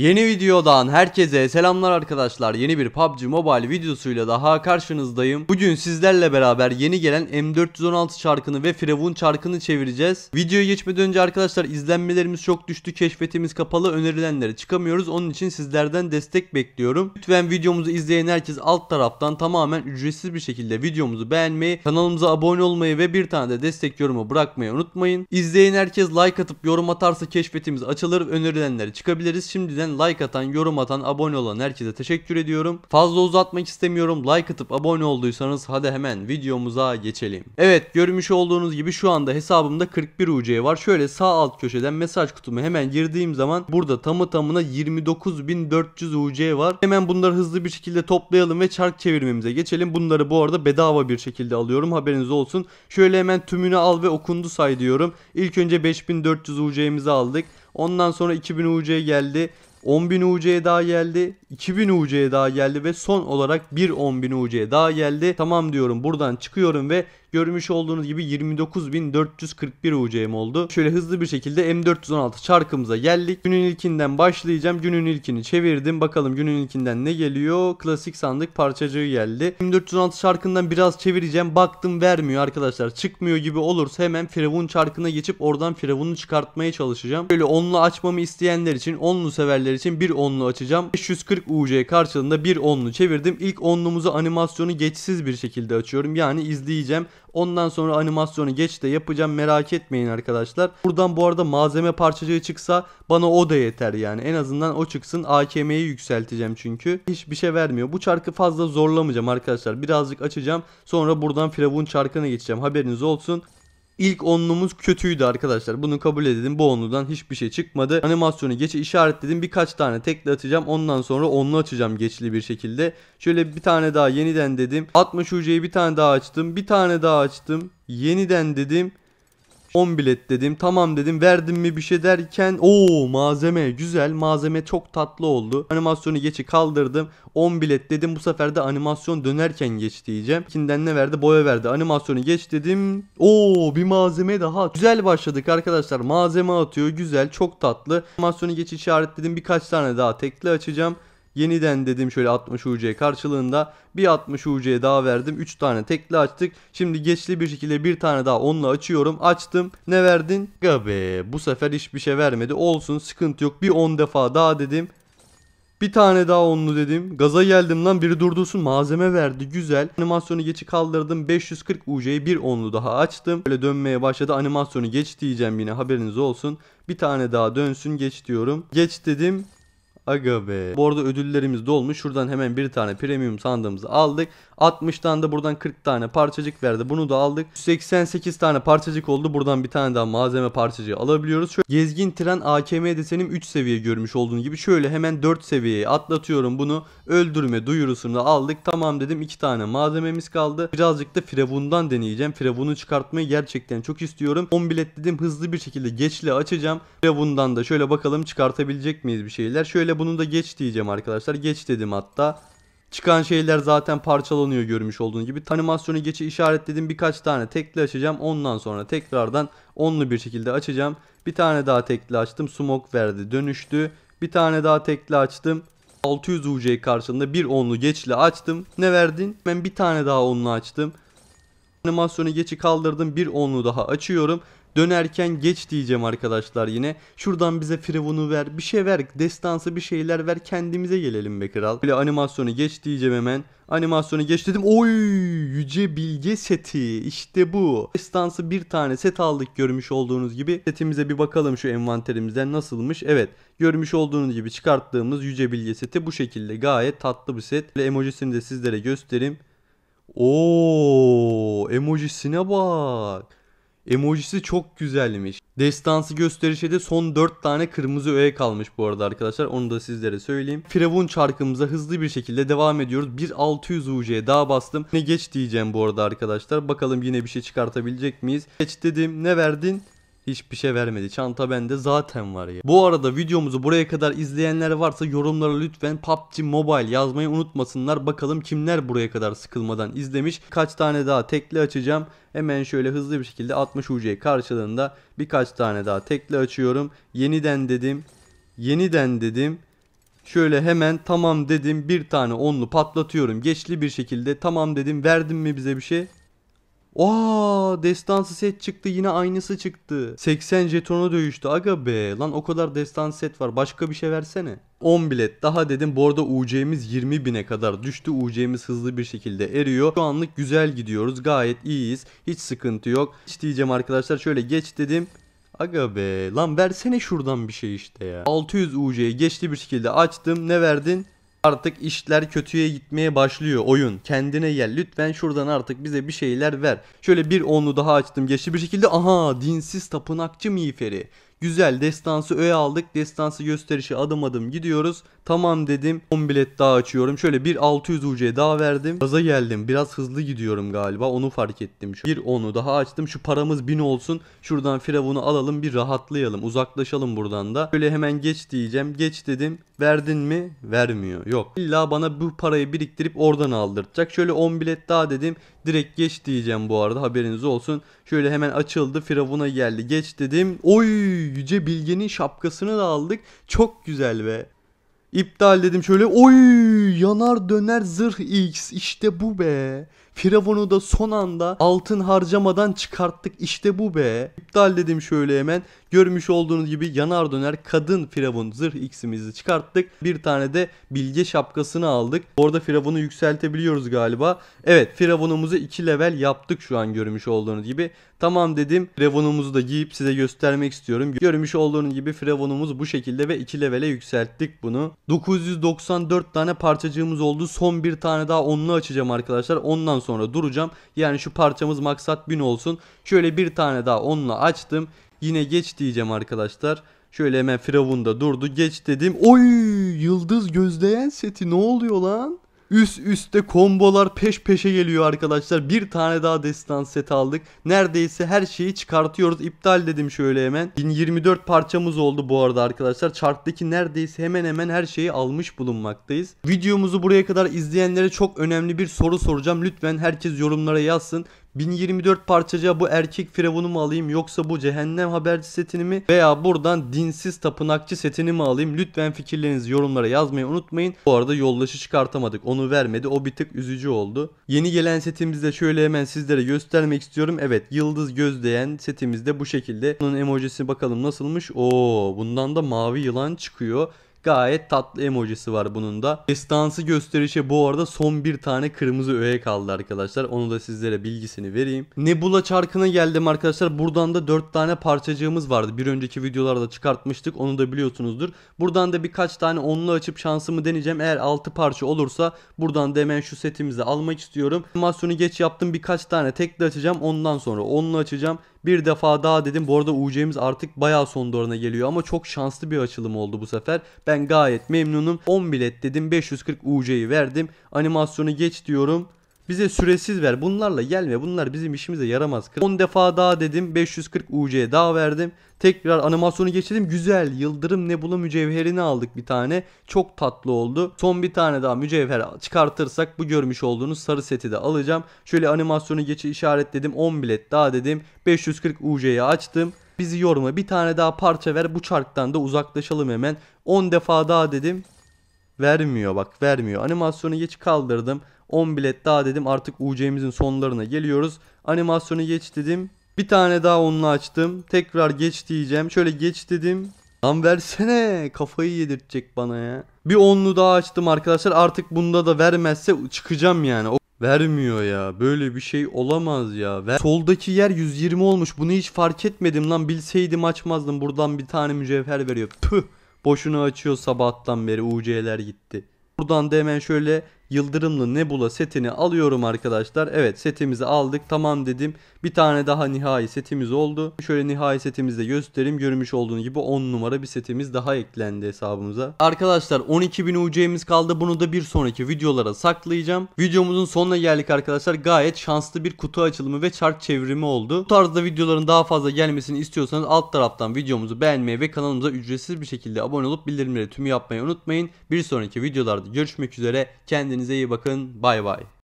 Yeni videodan herkese selamlar arkadaşlar. Yeni bir PUBG Mobile videosuyla daha karşınızdayım. Bugün sizlerle beraber yeni gelen M416 çarkını ve Firavun çarkını çevireceğiz. Videoya geçmeden önce arkadaşlar izlenmelerimiz çok düştü. Keşfetimiz kapalı. Önerilenlere çıkamıyoruz. Onun için sizlerden destek bekliyorum. Lütfen videomuzu izleyen herkes alt taraftan tamamen ücretsiz bir şekilde videomuzu beğenmeyi, kanalımıza abone olmayı ve bir tane de destek yorumu bırakmayı unutmayın. İzleyen herkes like atıp yorum atarsa keşfetimiz açılır. Önerilenlere çıkabiliriz. Şimdiden izleyen, like atan, yorum atan, abone olan herkese teşekkür ediyorum. Fazla uzatmak istemiyorum. Like atıp abone olduysanız hadi hemen videomuza geçelim. Evet görmüş olduğunuz gibi şu anda hesabımda 41 UC var. Şöyle sağ alt köşeden mesaj kutumu hemen girdiğim zaman burada tamı tamına 29.400 UC var. Hemen bunları hızlı bir şekilde toplayalım ve çark çevirmemize geçelim. Bunları bu arada bedava bir şekilde alıyorum haberiniz olsun. Şöyle hemen tümünü al ve okundu say diyorum. İlk önce 5400 UC'mizi aldık. Ondan sonra 2000 UC geldi. 10.000 UC'ye daha geldi. 2000 UC'ye daha geldi ve son olarak bir 10.000 UC'ye daha geldi. Tamam diyorum buradan çıkıyorum ve görmüş olduğunuz gibi 29.441 UC'm oldu. Şöyle hızlı bir şekilde M416 çarkımıza geldik. Günün ilkinden başlayacağım. Günün ilkini çevirdim. Bakalım günün ilkinden ne geliyor? Klasik sandık parçacığı geldi. M416 çarkından biraz çevireceğim. Baktım vermiyor arkadaşlar. Çıkmıyor gibi olursa hemen Firavun çarkına geçip oradan Firavun'u çıkartmaya çalışacağım. Böyle onlu açmamı isteyenler için onlu severler seviyeler için bir onlu açacağım. 540 UC karşılığında bir onlu çevirdim. İlk onlumuzu animasyonu geçsiz bir şekilde açıyorum. Yani izleyeceğim. Ondan sonra animasyonu geç de yapacağım. Merak etmeyin arkadaşlar. Buradan bu arada malzeme parçacığı çıksa bana o da yeter yani. En azından o çıksın. AKM'yi yükselteceğim çünkü. Hiçbir şey vermiyor. Bu çarkı fazla zorlamayacağım arkadaşlar. Birazcık açacağım. Sonra buradan Firavun çarkına geçeceğim. Haberiniz olsun. İlk onluğumuz kötüydü arkadaşlar. Bunu kabul edelim. Bu onludan hiçbir şey çıkmadı. Animasyonu geçe işaretledim. Birkaç tane tekli atacağım. Ondan sonra onlu açacağım geçli bir şekilde. Şöyle bir tane daha yeniden dedim. 60 UC'yi bir tane daha açtım. Bir tane daha açtım. Yeniden dedim. 10 bilet dedim tamam dedim verdim mi bir şey derken o malzeme güzel malzeme çok tatlı oldu. Animasyonu geçi kaldırdım 10 bilet dedim bu sefer de animasyon dönerken geç diyeceğim. Kinden ne verdi boya verdi animasyonu geç dedim o bir malzeme daha güzel başladık arkadaşlar malzeme atıyor güzel çok tatlı. Animasyonu geç işaretledim birkaç tane daha tekli açacağım. Yeniden dedim şöyle 60 UC karşılığında bir 60 UC daha verdim. 3 tane tekli açtık. Şimdi geçli bir şekilde bir tane daha onunla açıyorum. Açtım. Ne verdin? Gabe. Bu sefer hiçbir şey vermedi. Olsun sıkıntı yok. Bir 10 defa daha dedim. Bir tane daha onlu dedim. Gaza geldim lan biri durdursun malzeme verdi güzel. Animasyonu geçi kaldırdım 540 UC'yi bir onlu daha açtım. Böyle dönmeye başladı animasyonu geç diyeceğim yine haberiniz olsun. Bir tane daha dönsün geç diyorum. Geç dedim Aga be. Bu arada ödüllerimiz dolmuş. Şuradan hemen bir tane premium sandığımızı aldık. 60'tan da buradan 40 tane parçacık verdi. Bunu da aldık. 88 tane parçacık oldu. Buradan bir tane daha malzeme parçacığı alabiliyoruz. Şöyle gezgin tren AKM desenim 3 seviye görmüş olduğun gibi. Şöyle hemen 4 seviyeye atlatıyorum bunu. Öldürme duyurusunu da aldık. Tamam dedim 2 tane malzememiz kaldı. Birazcık da Firavun'dan deneyeceğim. Firavun'u çıkartmayı gerçekten çok istiyorum. 10 bilet dedim hızlı bir şekilde geçli açacağım. Firavun'dan da şöyle bakalım çıkartabilecek miyiz bir şeyler. Şöyle bunu da geç diyeceğim arkadaşlar. Geç dedim hatta. Çıkan şeyler zaten parçalanıyor görmüş olduğunuz gibi. Animasyonu geçi işaretledim birkaç tane tekli açacağım. Ondan sonra tekrardan onlu bir şekilde açacağım. Bir tane daha tekli açtım. Smoke verdi dönüştü. Bir tane daha tekli açtım. 600 UC karşılığında bir onlu geçli açtım. Ne verdin? Ben bir tane daha onlu açtım. Animasyonu geçi kaldırdım. Bir onlu daha açıyorum. Dönerken geç diyeceğim arkadaşlar yine. Şuradan bize Firavun'u ver. Bir şey ver. Destansı bir şeyler ver. Kendimize gelelim be kral. Böyle animasyonu geç diyeceğim hemen. Animasyonu geç dedim. Oy yüce bilge seti. İşte bu. Destansı bir tane set aldık görmüş olduğunuz gibi. Setimize bir bakalım şu envanterimizden nasılmış. Evet görmüş olduğunuz gibi çıkarttığımız yüce bilge seti bu şekilde. Gayet tatlı bir set. Böyle emojisini de sizlere göstereyim. Oo emojisine bak. Emojisi çok güzelmiş. Destansı gösterişe de son 4 tane kırmızı öğe kalmış bu arada arkadaşlar. Onu da sizlere söyleyeyim. Firavun çarkımıza hızlı bir şekilde devam ediyoruz. 1600 UC'ye daha bastım. Ne geç diyeceğim bu arada arkadaşlar. Bakalım yine bir şey çıkartabilecek miyiz? Geç dedim. Ne verdin? Hiçbir şey vermedi. Çanta bende zaten var ya. Bu arada videomuzu buraya kadar izleyenler varsa yorumlara lütfen PUBG Mobile yazmayı unutmasınlar. Bakalım kimler buraya kadar sıkılmadan izlemiş. Kaç tane daha tekli açacağım. Hemen şöyle hızlı bir şekilde 60 UC karşılığında birkaç tane daha tekli açıyorum. Yeniden dedim. Yeniden dedim. Şöyle hemen tamam dedim bir tane onlu patlatıyorum. Geçli bir şekilde tamam dedim. Verdin mi bize bir şey? Oha destansı set çıktı yine aynısı çıktı. 80 jetonu dövüştü aga be. Lan o kadar destansı set var başka bir şey versene. 10 bilet daha dedim. Bu arada UC'miz 20 bine kadar düştü. UC'miz hızlı bir şekilde eriyor. Şu anlık güzel gidiyoruz. Gayet iyiyiz. Hiç sıkıntı yok. Hiç diyeceğim arkadaşlar şöyle geç dedim. Aga be lan versene şuradan bir şey işte ya. 600 UC'yi geçti bir şekilde açtım. Ne verdin? Artık işler kötüye gitmeye başlıyor oyun. Kendine gel lütfen şuradan artık bize bir şeyler ver. Şöyle bir onlu daha açtım geçti bir şekilde. Aha dinsiz tapınakçı miğferi. Güzel destansı öğe aldık. Destansı gösterişi adım adım gidiyoruz. Tamam dedim. 10 bilet daha açıyorum. Şöyle bir 600 UC daha verdim. Gaza geldim. Biraz hızlı gidiyorum galiba. Onu fark ettim. Şu bir onu daha açtım. Şu paramız 1000 olsun. Şuradan firavunu alalım. Bir rahatlayalım. Uzaklaşalım buradan da. Şöyle hemen geç diyeceğim. Geç dedim. Verdin mi? Vermiyor. Yok. İlla bana bu parayı biriktirip oradan aldırtacak. Şöyle 10 bilet daha dedim. Direkt geç diyeceğim bu arada haberiniz olsun. Şöyle hemen açıldı. Firavun'a geldi. Geç dedim. Oy Yüce Bilge'nin şapkasını da aldık. Çok güzel ve İptal dedim şöyle. Oy yanar döner zırh X. İşte bu be. Firavun'u da son anda altın harcamadan çıkarttık. İşte bu be. İptal dedim şöyle hemen. Görmüş olduğunuz gibi yanar döner kadın Firavun zırh x'imizi çıkarttık. Bir tane de bilge şapkasını aldık. Orada Firavun'u yükseltebiliyoruz galiba. Evet Firavun'umuzu 2 level yaptık şu an görmüş olduğunuz gibi. Tamam dedim. Firavun'umuzu da giyip size göstermek istiyorum. Görmüş olduğunuz gibi Firavun'umuz bu şekilde ve 2 levele yükselttik bunu. 994 tane parçacığımız oldu. Son bir tane daha onunla açacağım arkadaşlar. Ondan sonra sonra duracağım. Yani şu parçamız maksat 1000 olsun. Şöyle bir tane daha onunla açtım. Yine geç diyeceğim arkadaşlar. Şöyle hemen firavunda durdu. Geç dedim. Oy yıldız gözleyen seti ne oluyor lan? Üst üste kombolar peş peşe geliyor arkadaşlar. Bir tane daha destan set aldık. Neredeyse her şeyi çıkartıyoruz. İptal dedim şöyle hemen. 1024 parçamız oldu bu arada arkadaşlar. Chart'taki neredeyse hemen hemen her şeyi almış bulunmaktayız. Videomuzu buraya kadar izleyenlere çok önemli bir soru soracağım. Lütfen herkes yorumlara yazsın. 1024 parçacığa bu erkek firavunu mu alayım yoksa bu cehennem haberci setini mi veya buradan dinsiz tapınakçı setini mi alayım? Lütfen fikirlerinizi yorumlara yazmayı unutmayın. Bu arada yoldaşı çıkartamadık onu vermedi o bir tık üzücü oldu. Yeni gelen setimizde şöyle hemen sizlere göstermek istiyorum. Evet yıldız gözleyen setimizde bu şekilde. Bunun emojisi bakalım nasılmış? Oo bundan da mavi yılan çıkıyor. Gayet tatlı emojisi var bunun da. Destansı gösterişe bu arada son bir tane kırmızı öğe kaldı arkadaşlar. Onu da sizlere bilgisini vereyim. Nebula çarkına geldim arkadaşlar. Buradan da 4 tane parçacığımız vardı. Bir önceki videolarda çıkartmıştık. Onu da biliyorsunuzdur. Buradan da birkaç tane onlu açıp şansımı deneyeceğim. Eğer 6 parça olursa buradan da hemen şu setimizi almak istiyorum. Animasyonu geç yaptım. Birkaç tane tekli açacağım. Ondan sonra onlu açacağım. Bir defa daha dedim. Bu arada UC'miz artık bayağı son doğruna geliyor ama çok şanslı bir açılım oldu bu sefer. Ben gayet memnunum. 10 bilet dedim. 540 UC'yi verdim. Animasyonu geç diyorum. Bize süresiz ver. Bunlarla gelme. Bunlar bizim işimize yaramaz. 10 defa daha dedim. 540 UC daha verdim. Tekrar animasyonu geçelim. Güzel. Yıldırım Nebula mücevherini aldık bir tane. Çok tatlı oldu. Son bir tane daha mücevher çıkartırsak bu görmüş olduğunuz sarı seti de alacağım. Şöyle animasyonu geçi işaretledim. 10 bilet daha dedim. 540 UC'yi açtım. Bizi yorma. Bir tane daha parça ver. Bu çarktan da uzaklaşalım hemen. 10 defa daha dedim. Vermiyor bak vermiyor. Animasyonu geç kaldırdım. 10 bilet daha dedim artık UC'mizin sonlarına geliyoruz. Animasyonu geç dedim. Bir tane daha onunla açtım. Tekrar geç diyeceğim. Şöyle geç dedim. Lan versene kafayı yedirtecek bana ya. Bir onlu daha açtım arkadaşlar artık bunda da vermezse çıkacağım yani. O Vermiyor ya böyle bir şey olamaz ya. Ver Soldaki yer 120 olmuş bunu hiç fark etmedim lan bilseydim açmazdım. Buradan bir tane mücevher veriyor. Püh boşuna açıyor sabahtan beri UC'ler gitti. Buradan da hemen şöyle Yıldırımlı Nebula setini alıyorum arkadaşlar. Evet setimizi aldık. Tamam dedim. Bir tane daha nihai setimiz oldu. Şöyle nihai setimizi de göstereyim. Görmüş olduğunuz gibi 10 numara bir setimiz daha eklendi hesabımıza. Arkadaşlar 12.000 UC'miz kaldı. Bunu da bir sonraki videolara saklayacağım. Videomuzun sonuna geldik arkadaşlar. Gayet şanslı bir kutu açılımı ve çark çevrimi oldu. Bu tarzda videoların daha fazla gelmesini istiyorsanız alt taraftan videomuzu beğenmeyi ve kanalımıza ücretsiz bir şekilde abone olup bildirimleri tümü yapmayı unutmayın. Bir sonraki videolarda görüşmek üzere. Kendinize Kendinize iyi bakın. Bay bay.